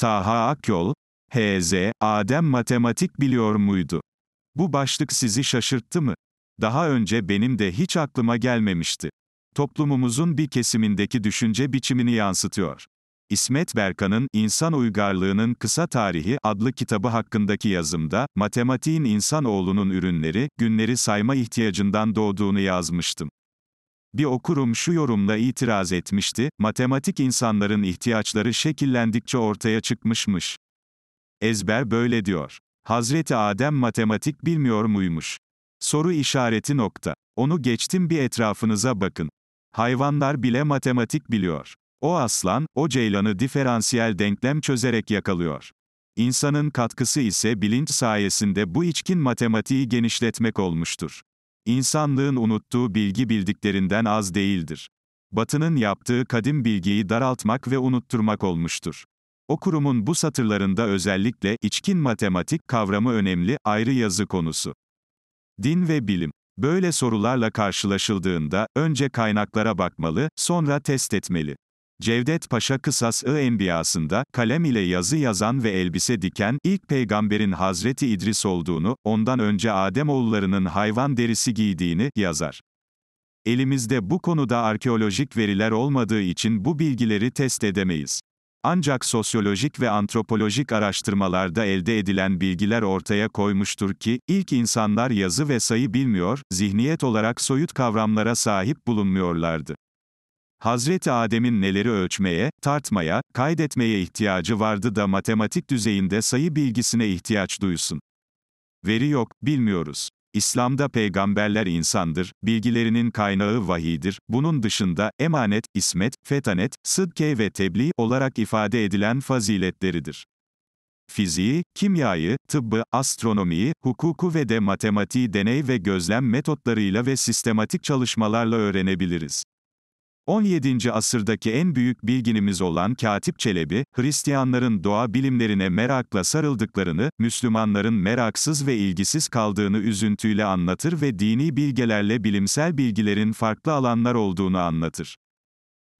Taha Akyol, HZ, Adem matematik biliyor muydu? Bu başlık sizi şaşırttı mı? Daha önce benim de hiç aklıma gelmemişti. Toplumumuzun bir kesimindeki düşünce biçimini yansıtıyor. İsmet Berkan'ın İnsan Uygarlığının Kısa Tarihi adlı kitabı hakkındaki yazımda, matematiğin insanoğlunun ürünleri, günleri sayma ihtiyacından doğduğunu yazmıştım. Bir okurum şu yorumla itiraz etmişti, matematik insanların ihtiyaçları şekillendikçe ortaya çıkmışmış. Ezber böyle diyor. Hazreti Adem matematik bilmiyor muymuş? Soru işareti nokta. Onu geçtim bir etrafınıza bakın. Hayvanlar bile matematik biliyor. O aslan, o ceylanı diferansiyel denklem çözerek yakalıyor. İnsanın katkısı ise bilinç sayesinde bu içkin matematiği genişletmek olmuştur. İnsanlığın unuttuğu bilgi bildiklerinden az değildir. Batının yaptığı kadim bilgiyi daraltmak ve unutturmak olmuştur. O kurumun bu satırlarında özellikle içkin matematik kavramı önemli, ayrı yazı konusu. Din ve bilim. Böyle sorularla karşılaşıldığında önce kaynaklara bakmalı, sonra test etmeli. Cevdet Paşa Kısas-ı Enbiyasında, kalem ile yazı yazan ve elbise diken, ilk peygamberin Hazreti İdris olduğunu, ondan önce Adem oğullarının hayvan derisi giydiğini, yazar. Elimizde bu konuda arkeolojik veriler olmadığı için bu bilgileri test edemeyiz. Ancak sosyolojik ve antropolojik araştırmalarda elde edilen bilgiler ortaya koymuştur ki, ilk insanlar yazı ve sayı bilmiyor, zihniyet olarak soyut kavramlara sahip bulunmuyorlardı. Hazreti Adem'in neleri ölçmeye, tartmaya, kaydetmeye ihtiyacı vardı da matematik düzeyinde sayı bilgisine ihtiyaç duysun. Veri yok, bilmiyoruz. İslam'da peygamberler insandır, bilgilerinin kaynağı vahidir, bunun dışında, emanet, ismet, fetanet, sıdke ve tebliğ olarak ifade edilen faziletleridir. Fiziği, kimyayı, tıbbı, astronomiyi, hukuku ve de matematiği deney ve gözlem metotlarıyla ve sistematik çalışmalarla öğrenebiliriz. 17. asırdaki en büyük bilginimiz olan Katip Çelebi, Hristiyanların doğa bilimlerine merakla sarıldıklarını, Müslümanların meraksız ve ilgisiz kaldığını üzüntüyle anlatır ve dini bilgelerle bilimsel bilgilerin farklı alanlar olduğunu anlatır.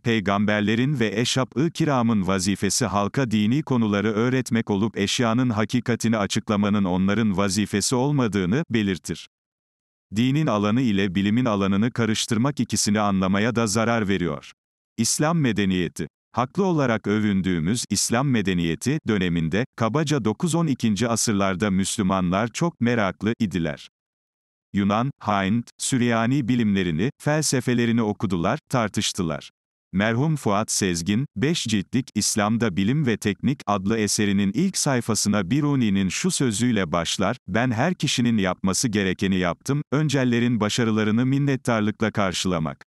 Peygamberlerin ve eşap-ı kiramın vazifesi halka dini konuları öğretmek olup eşyanın hakikatini açıklamanın onların vazifesi olmadığını belirtir dinin alanı ile bilimin alanını karıştırmak ikisini anlamaya da zarar veriyor. İslam medeniyeti Haklı olarak övündüğümüz İslam medeniyeti döneminde kabaca 9-12. asırlarda Müslümanlar çok meraklı idiler. Yunan, Hind, Süryani bilimlerini, felsefelerini okudular, tartıştılar. Merhum Fuat Sezgin, 5 ciltlik İslam'da Bilim ve Teknik adlı eserinin ilk sayfasına Biruni'nin şu sözüyle başlar, ben her kişinin yapması gerekeni yaptım, öncellerin başarılarını minnettarlıkla karşılamak.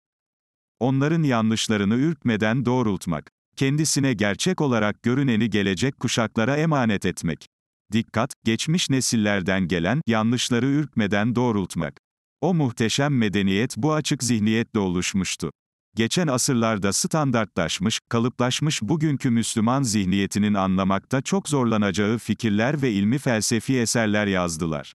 Onların yanlışlarını ürkmeden doğrultmak. Kendisine gerçek olarak görüneni gelecek kuşaklara emanet etmek. Dikkat, geçmiş nesillerden gelen yanlışları ürkmeden doğrultmak. O muhteşem medeniyet bu açık zihniyetle oluşmuştu geçen asırlarda standartlaşmış, kalıplaşmış bugünkü Müslüman zihniyetinin anlamakta çok zorlanacağı fikirler ve ilmi felsefi eserler yazdılar.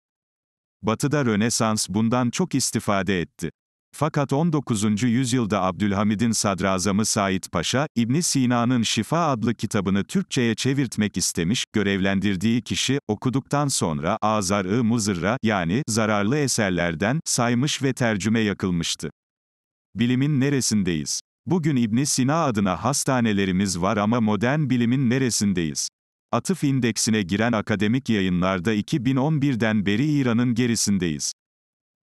Batı'da Rönesans bundan çok istifade etti. Fakat 19. yüzyılda Abdülhamid'in sadrazamı Said Paşa, İbn Sina'nın Şifa adlı kitabını Türkçe'ye çevirtmek istemiş, görevlendirdiği kişi, okuduktan sonra azar-ı muzırra yani zararlı eserlerden saymış ve tercüme yakılmıştı bilimin neresindeyiz? Bugün İbn Sina adına hastanelerimiz var ama modern bilimin neresindeyiz? Atıf indeksine giren akademik yayınlarda 2011'den beri İran'ın gerisindeyiz.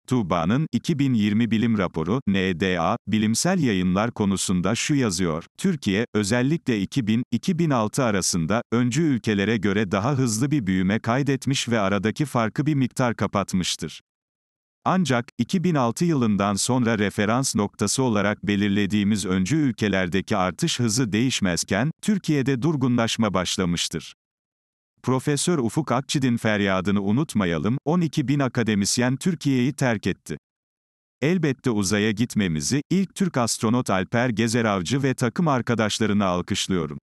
Tuğba'nın 2020 bilim raporu NDA bilimsel yayınlar konusunda şu yazıyor. Türkiye özellikle 2000-2006 arasında öncü ülkelere göre daha hızlı bir büyüme kaydetmiş ve aradaki farkı bir miktar kapatmıştır. Ancak, 2006 yılından sonra referans noktası olarak belirlediğimiz öncü ülkelerdeki artış hızı değişmezken, Türkiye'de durgunlaşma başlamıştır. Profesör Ufuk Akçid'in feryadını unutmayalım, 12 bin akademisyen Türkiye'yi terk etti. Elbette uzaya gitmemizi, ilk Türk astronot Alper Gezeravcı ve takım arkadaşlarını alkışlıyorum.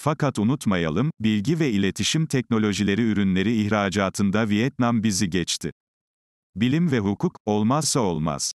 Fakat unutmayalım, bilgi ve iletişim teknolojileri ürünleri ihracatında Vietnam bizi geçti. Bilim ve hukuk, olmazsa olmaz.